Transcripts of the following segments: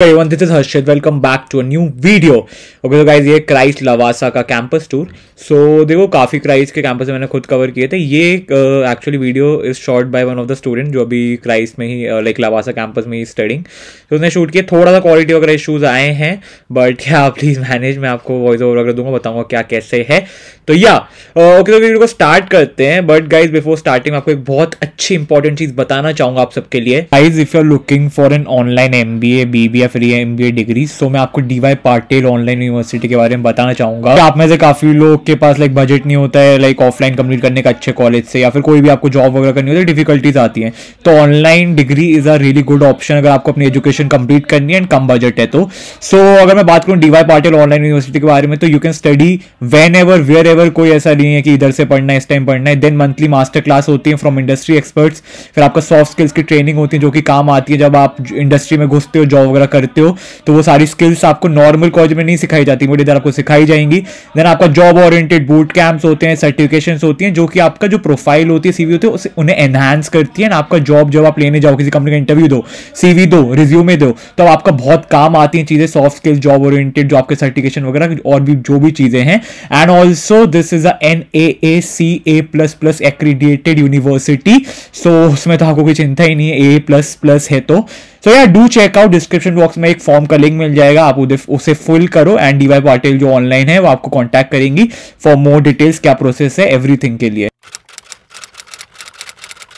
everyone this is harshit welcome back to a new ये Christ Lavasa का campus tour so देखो काफ़ी Christ के कैंपस मैंने खुद कवर किए थे ये actually video is shot by one of the student जो अभी क्राइस्ट में ही like uh, like, Lavasa campus में ही स्टडिंग तो उसने शूट किया थोड़ा सा क्वालिटी वगैरह इशूज़ आए हैं बट क्या प्लीज़ मैनेज मैं आपको वॉइस ओवर वगैरह दूंगा बताऊँगा क्या कैसे है तो या ओके तो वीडियो को स्टार्ट करते हैं बट गाइज बिफोर स्टार्टिंग आपको एक बहुत अच्छी इंपॉर्टेंट चीज बताना चाहूंगा आप सबके लिए guys if you are looking for an online M B A B B F M B A degree so मैं आपको D Y Patil online university के बारे में बताना चाहूंगा आप में से काफी लोग के पास लाइक बजट नहीं होता है लाइक ऑफलाइन कंप्लीट करने का अच्छे कॉलेज से या फिर कोई भी आपको जॉब वगैरह करनी होती है डिफिकल्टीज आती है तो online degree is a really good option अगर आपको अपनी एजुकेशन कंप्लीट करनी है एंड कम बजट है तो सो so, अगर मैं बात करूँ D Y Patil online university के बारे में तो you can study whenever wherever level कोई ऐसा नहीं है कि इधर से पढ़ना है इस टाइम पढ़ना है देन मंथली मास्टर क्लास होती है फ्रॉम इंडस्ट्री एक्सपर्ट्स फिर आपका सॉफ्ट स्किल्स की ट्रेनिंग होती है जो कि काम आती है जब आप इंडस्ट्री में घुसते हो जॉब वगैरह करते हो तो वो सारी स्किल्स आपको नॉर्मल कॉलेज में नहीं सिखाई जाती बट इधर आपको सिखाई जाएंगी देन आपका जॉब ओरिएंटेड बूट कैंप्स होते हैं सर्टिफिकेशन होती हैं जो कि आपका जो प्रोफाइल होती है सीवी होती है उन्हें एनहांस करती है आपका जॉब जब आप लेने जाओ किसी कंपनी का इंटरव्यू दो सीवी दो रिज्यूमे दो तो आपका बहुत काम आती है चीज़ें सॉफ्ट स्किल्स जॉब ओरिएंटेड जो आपके सर्टिफिकेशन वगैरह और भी जो भी चीज़ें हैं and also A A C A plus plus accredited university so उसमें तो आपको कोई चिंता ही नहीं है ए प्लस प्लस है तो सो यार do check out description box में एक फॉर्म का लिंक मिल जाएगा आप उसे फुल करो एंड डी वाई पाटिल जो ऑनलाइन है वो आपको कॉन्टैक्ट करेंगी फॉर मोर डिटेल्स क्या प्रोसेस है एवरीथिंग के लिए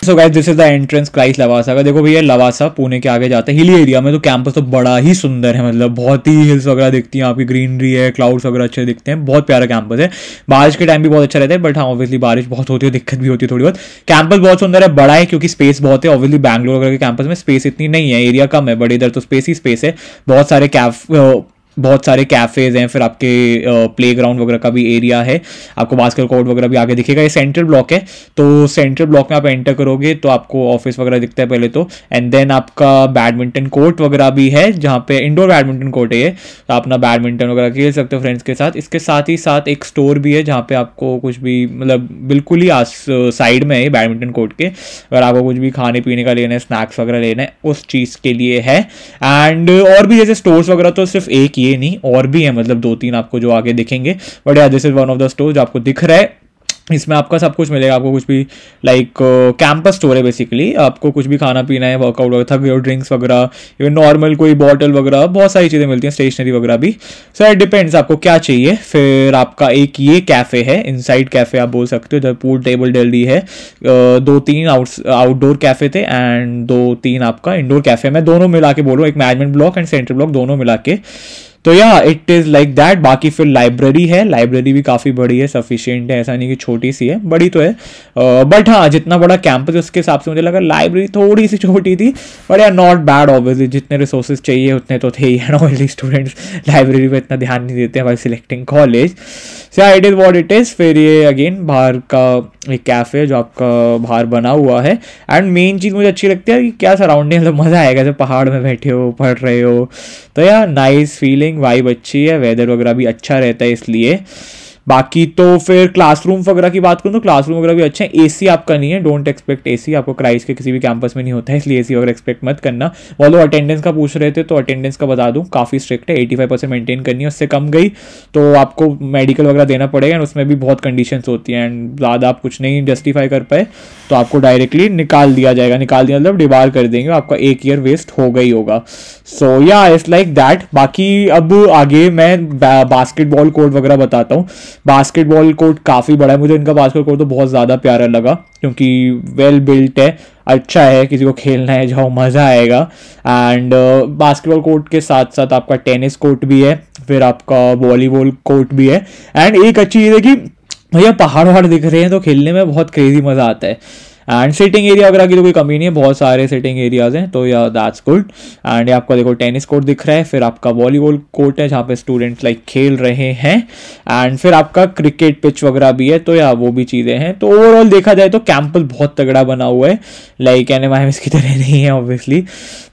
so guys this is the entrance Christ Lavasa का देखो भैया लवासा पुणे के आगे जाता है हिली एरिया में तो कैंपस तो बड़ा ही सुंदर है मतलब बहुत ही हिल्स वगैरह दिखती है आपकी ग्रीनरी है क्लाउड्स वगैरह अच्छे दिखते हैं बहुत प्यारा कैंपस है बारिश के टाइम भी बहुत अच्छा रहता है बट हाँ ऑब्वियसली बारिश बहुत होती है दिक्कत भी होती है थोड़ी बहुत कैंपस बहुत सुंदर है बड़ा है क्योंकि स्पेस बहुत है ऑब्वियसली बैंगलोर वगैरह के कैंपस में स्पेस इतनी नहीं है एरिया कम है बट इधर तो स्पेस ही स्पेस है बहुत सारे कैफ बहुत सारे कैफ़ेज़ हैं फिर आपके प्ले ग्राउंड वगैरह का भी एरिया है आपको बास्केट कोर्ट वगैरह भी आगे दिखेगा ये सेंट्रल ब्लॉक है तो सेंट्रल ब्लॉक में आप एंटर करोगे तो आपको ऑफिस वगैरह दिखता है पहले तो एंड देन आपका बैडमिंटन कोर्ट वगैरह भी है जहाँ पे इंडोर बैडमिंटन कोर्ट है ये तो आप अपना बैडमिंटन वगैरह खेल सकते हो फ्रेंड्स के साथ इसके साथ ही साथ एक स्टोर भी है जहाँ पर आपको कुछ भी मतलब बिल्कुल ही आस साइड में है बैडमिंटन कोर्ट के अगर आपको कुछ भी खाने पीने का लेना है स्नैक्स वगैरह लेना है उस चीज़ के लिए है एंड और भी जैसे स्टोर्स वगैरह तो सिर्फ एक ये नहीं और भी है मतलब दो तीन आपको जो आगे दिखेंगे but yeah this is one of the store जो आपको दिख रहा है इसमें आपका सब कुछ मिलेगा आपको कुछ भी लाइक कैंपस स्टोर है बेसिकली आपको कुछ भी खाना पीना है वर्कआउट वगैरह थक ड्रिंक्स वगैरह इवन नॉर्मल कोई बॉटल वगैरह बहुत सारी चीज़ें मिलती हैं स्टेशनरी वगैरह भी सो इट डिपेंड्स आपको क्या चाहिए फिर आपका एक ये कैफ़े है इनसाइड कैफ़े आप बोल सकते हो जब पूल टेबल डल है दो तीन आउट आउटडोर कैफ़े थे एंड दो तीन आपका इंडोर कैफ़े मैं दोनों मिला के बोलूँ एक management block and central block दोनों मिला के तो या इट इज़ लाइक दैट बाकी फिर लाइब्रेरी है लाइब्रेरी भी काफ़ी बड़ी है सफिशियंट है ऐसा नहीं कि छोटी सी है बड़ी तो है बट uh, हाँ जितना बड़ा कैंपस है उसके हिसाब से मुझे लगा लाइब्रेरी थोड़ी सी छोटी थी बट यार नॉट बैड ऑब्वियसली जितने रिसोर्सेज चाहिए उतने तो थे ही है स्टूडेंट्स लाइब्रेरी पर इतना ध्यान नहीं देते हैं selecting college so it is what it is फिर ये अगेन बाहर का एक कैफ़े जो आपका बाहर बना हुआ है एंड मेन चीज़ मुझे अच्छी लगती है कि क्या सराउंडिंग मतलब मज़ा आएगा जब पहाड़ में बैठे हो पढ़ रहे हो तो यार नाइस फीलिंग वाइब अच्छी है वेदर वगैरह भी अच्छा रहता है इसलिए बाकी तो फिर क्लासरूम वगैरह की बात करूँ तो क्लासरूम वगैरह भी अच्छे हैं एसी आपका नहीं है डोंट एक्सपेक्ट एसी आपको क्राइस के किसी भी कैंपस में नहीं होता है इसलिए एसी वगैरह एक्सपेक्ट मत करना वो अटेंडेंस का पूछ रहे थे तो अटेंडेंस का बता दूँ काफ़ी स्ट्रिक्ट है एटी फाइव परसेंट मेंटेन करनी है उससे कम गई तो आपको मेडिकल वगैरह देना पड़ेगा एंड उसमें भी बहुत कंडीशन होती हैं एंड ज़्यादा आप कुछ नहीं जस्टिफाई कर पाए तो आपको डायरेक्टली निकाल दिया जाएगा निकाल दिया मतलब डिबार कर देंगे आपका एक ईयर वेस्ट हो ही होगा सो या इट्स लाइक दैट बाकी अब आगे मैं बास्केटबॉल कोर्ट वगैरह बताता हूँ बास्केटबॉल कोर्ट काफ़ी बड़ा है मुझे इनका बास्केट कोर्ट तो बहुत ज़्यादा प्यारा लगा क्योंकि वेल बिल्ट है अच्छा है किसी को खेलना है जाओ मज़ा आएगा एंड बास्केटबॉल कोर्ट के साथ साथ आपका टेनिस कोर्ट भी है फिर आपका वॉलीबॉल कोर्ट भी है एंड एक अच्छी चीज़ है कि भैया पहाड़ वहाड़ दिख रहे हैं तो खेलने में बहुत क्रेजी मज़ा आता है एंड सिटिंग एरिया वगैरह की तो कोई कमी नहीं है बहुत सारे सिटिंग एरियाज हैं तो या दैट्स गुड एंड आपका देखो टेनिस कोर्ट दिख रहा है फिर आपका वॉलीबॉल कोर्ट है जहाँ पे स्टूडेंट्स लाइक खेल रहे हैं एंड फिर आपका क्रिकेट पिच वगैरह भी है तो या वो भी चीज़ें हैं तो ओवरऑल देखा जाए तो कैंपस बहुत तगड़ा बना हुआ है like N M I M इसकी तरह नहीं है ऑब्वियसली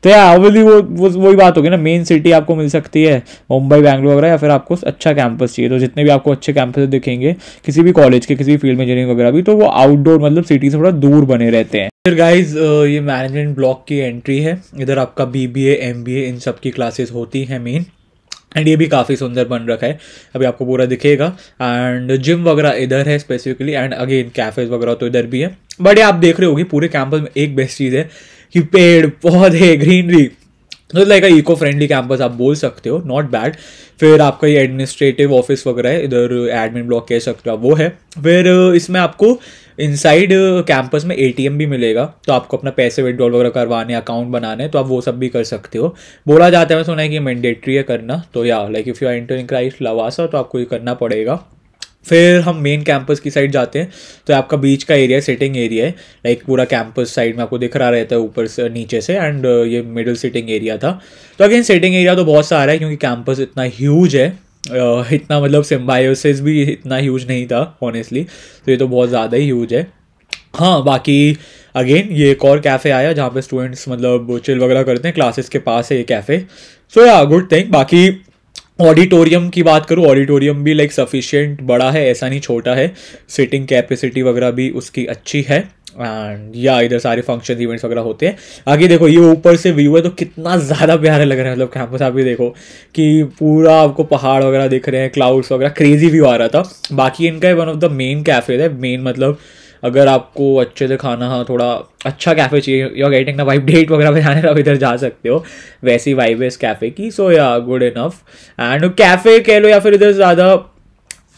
तो या ऑब्वियसली वो वही बात होगी ना मेन सिटी आपको मिल सकती है मुंबई बैंगलोर वगैरह या फिर आपको अच्छा कैंपस चाहिए तो जितने भी आपको अच्छे कैंपस दिखेंगे किसी भी कॉलेज के किसी भी फील्ड में इंजीनियरिंग वगैरह भी तो वो आउटडोर मतलब सिटी से थोड़ा दूर बने रहते हैं फिर गाइज ये मैनेजमेंट ब्लॉक की एंट्री है इधर आपका B B M B A इन सब की क्लासेस होती हैं मेन एंड ये भी काफ़ी सुंदर बन रखा है अभी आपको पूरा दिखेगा एंड जिम वगैरह इधर है स्पेसिफिकली एंड अगेन कैफेज वगैरह तो इधर भी है बट ये आप देख रहे होगी पूरे कैंपस में एक बेस्ट चीज़ है कि पेड़ पौधे ग्रीनरी तो like a eco friendly campus आप बोल सकते हो नॉट बैड फिर आपका ये एडमिनिस्ट्रेटिव ऑफिस वगैरह है इधर एडमिन ब्लॉक कह सकते हो आप वो है फिर इसमें आपको इनसाइड कैंपस में एटीएम भी मिलेगा तो आपको अपना पैसे विदड्रॉल वगैरह करवाने अकाउंट बनाने तो आप वो सब भी कर सकते हो बोला जाता है मैं सुना है कि मैंडेटरी है करना तो yeah like if you are entering Christ Lavasa तो आपको ये करना पड़ेगा फिर हम मेन कैंपस की साइड जाते हैं तो आपका बीच का एरिया सिटिंग एरिया है लाइक पूरा कैंपस साइड में आपको दिख रहा रहता है ऊपर से नीचे से एंड uh, ये मिडिल सिटिंग एरिया था तो अगेन सिटिंग एरिया तो बहुत सारा है क्योंकि कैंपस इतना ह्यूज है uh, इतना मतलब सिम्बायोसिस भी इतना ह्यूज नहीं था ऑनेस्टली तो ये तो बहुत ज़्यादा ही ह्यूज है हाँ बाकी अगेन ये एक और कैफ़े आया जहाँ पे स्टूडेंट्स मतलब चिल वगैरह करते हैं क्लासेस के पास है ये कैफ़े सो या गुड थिंग बाकी ऑडिटोरियम की बात करूँ ऑडिटोरियम भी लाइक सफिशियंट बड़ा है ऐसा नहीं छोटा है सिटिंग कैपेसिटी वगैरह भी उसकी अच्छी है एंड या इधर सारे फंक्शन इवेंट्स वगैरह होते हैं आगे देखो ये ऊपर से व्यू है तो कितना ज़्यादा प्यारा लग रहा है मतलब कैंपस आप भी देखो कि पूरा आपको पहाड़ वगैरह दिख रहे हैं क्लाउड्स वगैरह क्रेजी व्यू आ रहा था बाकी इनका one of the main cafe है मेन मतलब अगर आपको अच्छे से खाना हाँ, थोड़ा अच्छा कैफ़े चाहिए योर गेटिंग ना वाइब डेट वगैरह पे जाने आप इधर जा सकते हो वैसी वाइब है इस कैफ़े की सो या गुड इनफ एंड कैफ़े कह लो या फिर इधर ज़्यादा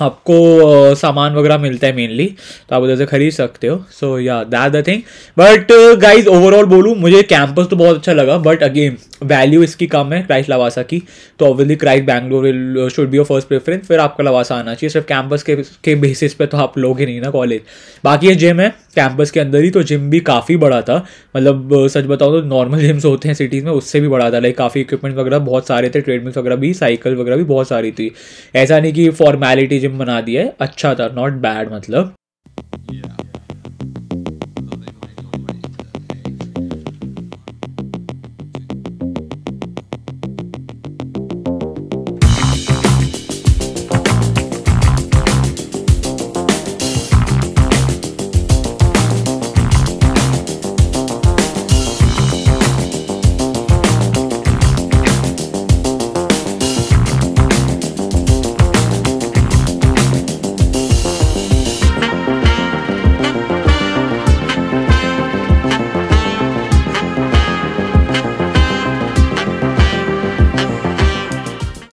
आपको सामान वगैरह मिलता है मेनली तो आप उधर से खरीद सकते हो so yeah that the thing but guys overall बोलूँ मुझे कैंपस तो बहुत अच्छा लगा बट अगेन वैल्यू इसकी कम है क्राइस्ट लवासा की तो obviously Christ Bangalore will should be your first preference फिर आपका लवासा आना चाहिए सिर्फ कैंपस के के बेसिस पे तो आप लोग ही नहीं ना कॉलेज बाकी ये जिम है कैंपस के अंदर ही तो जिम भी काफ़ी बड़ा था मतलब सच बताओ तो नॉर्मल जिम्स होते हैं सिटीज़ में उससे भी बड़ा था लाइक काफ़ी इक्विपमेंट वगैरह बहुत सारे थे ट्रेडमिल्स वगैरह भी साइकिल वगैरह भी बहुत सारी थी ऐसा नहीं कि फॉर्मेलिटी फिल्म बना दिया है अच्छा था नॉट बैड मतलब